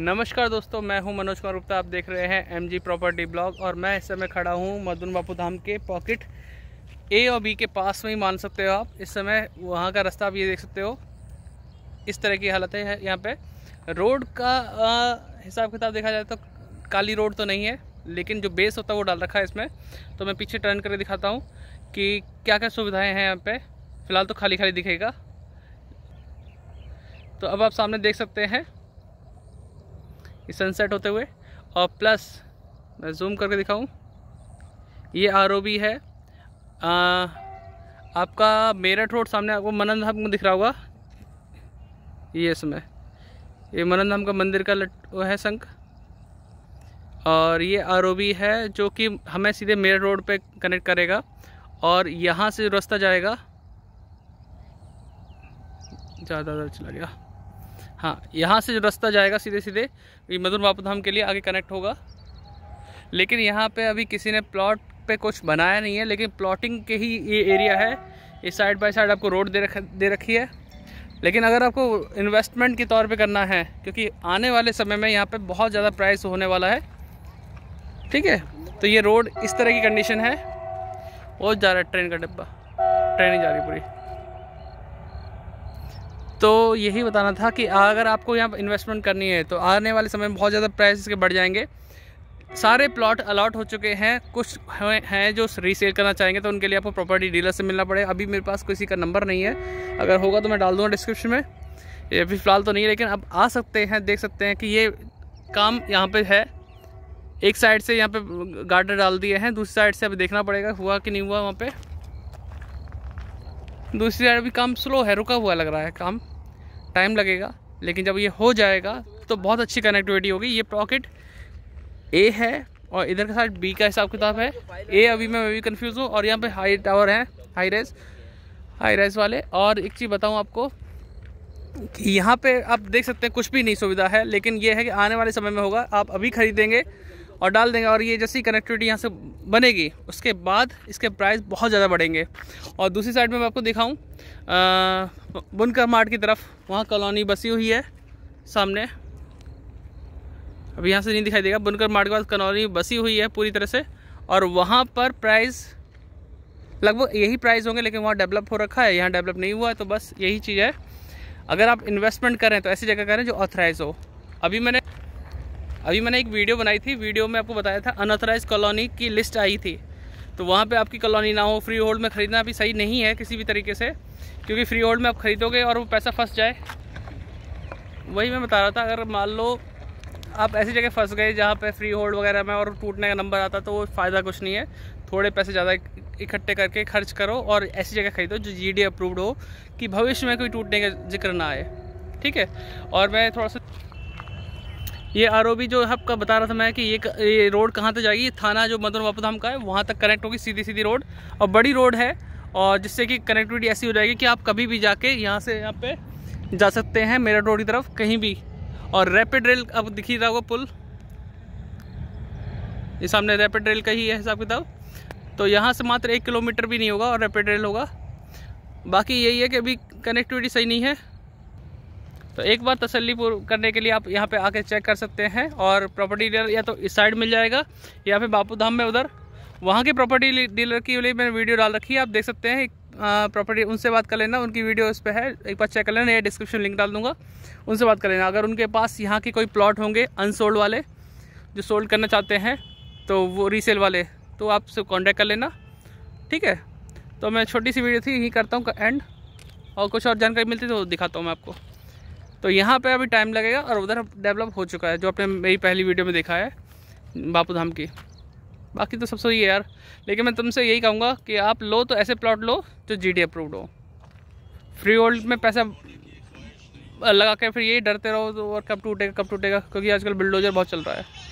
नमस्कार दोस्तों मैं हूं मनोज कुमार गुप्ता आप देख रहे हैं एमजी प्रॉपर्टी ब्लॉग और मैं इस समय खड़ा हूं मदन बापू धाम के पॉकेट ए और बी के पास में ही मान सकते हो आप इस समय वहां का रास्ता आप ये देख सकते हो इस तरह की हालत है यहाँ पे रोड का हिसाब किताब देखा जाए तो काली रोड तो नहीं है लेकिन जो बेस होता है वो डाल रखा है इसमें तो मैं पीछे टर्न करके दिखाता हूँ कि क्या क्या सुविधाएँ हैं यहाँ पर फ़िलहाल तो खाली खाली दिखेगा तो अब आप सामने देख सकते हैं सनसेट होते हुए और प्लस मैं जूम करके दिखाऊं ये आर है आ, आपका मेरठ रोड सामने आपको मनन धाम दिख रहा होगा ये इसमें ये मनन धाम का मंदिर का लट वो है संख और ये आर है जो कि हमें सीधे मेरठ रोड पे कनेक्ट करेगा और यहाँ से रास्ता जाएगा ज़्यादा चला गया हाँ यहाँ से जो रास्ता जाएगा सीधे सीधे ये मधुर बापू धाम के लिए आगे कनेक्ट होगा लेकिन यहाँ पे अभी किसी ने प्लॉट पे कुछ बनाया नहीं है लेकिन प्लॉटिंग के ही ये एरिया है ये साइड बाय साइड आपको रोड दे रख दे रखी है लेकिन अगर आपको इन्वेस्टमेंट के तौर पे करना है क्योंकि आने वाले समय में यहाँ पे बहुत ज़्यादा प्राइस होने वाला है ठीक है तो ये रोड इस तरह की कंडीशन है और जा रहा है ट्रेन का डिब्बा ट्रेन ही जा रही पूरी तो यही बताना था कि अगर आपको यहाँ इन्वेस्टमेंट करनी है तो आने वाले समय में बहुत ज़्यादा प्राइस इसके बढ़ जाएंगे सारे प्लॉट अलाट हो चुके हैं कुछ हैं जो रीसेल करना चाहेंगे तो उनके लिए आपको प्रॉपर्टी डीलर से मिलना पड़ेगा अभी मेरे पास किसी का नंबर नहीं है अगर होगा तो मैं डाल दूँगा डिस्क्रिप्शन में ये अभी फ़िलहाल तो नहीं है लेकिन अब आ सकते हैं देख सकते हैं कि ये काम यहाँ पर है एक साइड से यहाँ पर गार्डर डाल दिए हैं दूसरी साइड से अभी देखना पड़ेगा हुआ कि नहीं हुआ वहाँ पर दूसरी साइड अभी काम स्लो है रुका हुआ लग रहा है काम टाइम लगेगा लेकिन जब ये हो जाएगा तो बहुत अच्छी कनेक्टिविटी होगी ये पॉकेट ए है और इधर के साथ बी का हिसाब किताब है ए अभी मैं अभी भी कन्फ्यूज़ हूँ और यहाँ पे हाई टावर हैं हाई रेस हाई रेस वाले और एक चीज़ बताऊँ आपको कि यहाँ पे आप देख सकते हैं कुछ भी नहीं सुविधा है लेकिन ये है कि आने वाले समय में होगा आप अभी खरीदेंगे और डाल देंगे और ये जैसी कनेक्टिविटी यहाँ से बनेगी उसके बाद इसके प्राइस बहुत ज़्यादा बढ़ेंगे और दूसरी साइड में मैं आपको दिखाऊँ बुनकर मार्ट की तरफ वहाँ कॉलोनी बसी हुई है सामने अभी यहाँ से नहीं दिखाई देगा बुनकर मार्ट के बाद कॉलोनी बसी हुई है पूरी तरह से और वहाँ पर प्राइस लगभग यही प्राइस होंगे लेकिन वहाँ डेवलप हो रखा है यहाँ डेवलप नहीं हुआ है तो बस यही चीज़ है अगर आप इन्वेस्टमेंट करें तो ऐसी जगह करें जो ऑथराइज हो अभी मैंने अभी मैंने एक वीडियो बनाई थी वीडियो में आपको बताया था अनऑथराइज कॉलोनी की लिस्ट आई थी तो वहाँ पे आपकी कॉलोनी ना हो फ्री होल्ड में ख़रीदना भी सही नहीं है किसी भी तरीके से क्योंकि फ्री होल्ड में आप ख़रीदोगे और वो पैसा फंस जाए वही मैं बता रहा था अगर मान लो आप ऐसी जगह फंस गए जहाँ पर फ्री होल्ड वगैरह में और टूटने का नंबर आता तो वो फ़ायदा कुछ नहीं है थोड़े पैसे ज़्यादा इकट्ठे करके खर्च करो और ऐसी जगह खरीदो जो जी अप्रूव्ड हो कि भविष्य में कोई टूटने का जिक्र ना आए ठीक है और मैं थोड़ा सा ये आर जो आपका बता रहा था मैं कि ये, ये रोड कहाँ तक जाएगी थाना जो मदन बापू धाम का है वहाँ तक कनेक्ट होगी सीधी सीधी रोड और बड़ी रोड है और जिससे कि कनेक्टिविटी ऐसी हो जाएगी कि आप कभी भी जाके यहाँ से यहाँ पे जा सकते हैं मेरठ रोड की तरफ कहीं भी और रैपिड रेल अब दिख ही रहा होगा पुल ये सामने रैपिड रेल का ही है हिसाब किताब तो यहाँ से मात्र एक किलोमीटर भी नहीं होगा और रैपिड रेल होगा बाकी यही है कि अभी कनेक्टिविटी सही नहीं है तो एक बार तसली करने के लिए आप यहाँ पे आके चेक कर सकते हैं और प्रॉपर्टी डीलर या तो इस साइड मिल जाएगा या फिर बापू धाम में उधर वहाँ के प्रॉपर्टी डीलर की लिए मैंने वीडियो डाल रखी है आप देख सकते हैं प्रॉपर्टी उनसे बात कर लेना उनकी वीडियो इस पर है एक बार चेक कर लेना या डिस्क्रिप्शन लिंक डाल दूंगा उनसे बात कर लेना अगर उनके पास यहाँ के कोई प्लॉट होंगे अनसोल्ड वाले जो सोल्ड करना चाहते हैं तो वो रीसेल वाले तो आपसे कॉन्टैक्ट कर लेना ठीक है तो मैं छोटी सी वीडियो थी यहीं करता हूँ एंड और कुछ और जानकारी मिलती तो दिखाता हूँ मैं आपको तो यहाँ पे अभी टाइम लगेगा और उधर डेवलप हो चुका है जो आपने मेरी पहली वीडियो में देखा है बापू धाम की बाकी तो सब सही है यार लेकिन मैं तुमसे यही कहूँगा कि आप लो तो ऐसे प्लॉट लो जो जी डी अप्रूव्ड हो फ्री होल्ड में पैसा लगा के फिर यही डरते रहो तो और कब टूटेगा कब टूटेगा क्योंकि आजकल बिल्डोजर बहुत चल रहा है